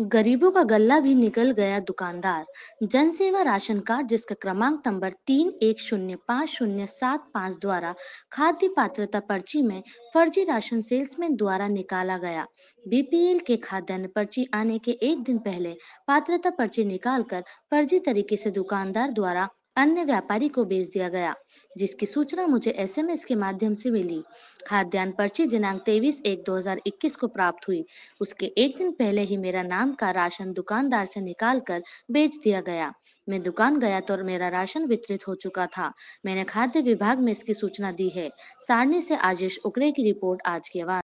गरीबों का गला भी निकल गया दुकानदार जनसेवा राशन कार्ड जिसका क्रमांक नंबर तीन एक शून्य पाँच शून्य सात पाँच द्वारा खाद्य पात्रता पर्ची में फर्जी राशन सेल्समैन द्वारा निकाला गया बीपीएल के खाद्यान्न पर्ची आने के एक दिन पहले पात्रता पर्ची निकालकर फर्जी तरीके से दुकानदार द्वारा अन्य व्यापारी को बेच दिया गया जिसकी सूचना मुझे एसएमएस के माध्यम से मिली खाद्यान्न पर्ची दिनांक 23 एक 2021 को प्राप्त हुई उसके एक दिन पहले ही मेरा नाम का राशन दुकानदार से निकाल कर बेच दिया गया मैं दुकान गया तो मेरा राशन वितरित हो चुका था मैंने खाद्य विभाग में इसकी सूचना दी है सारणी से आजेश उकरे की रिपोर्ट आज की आवाज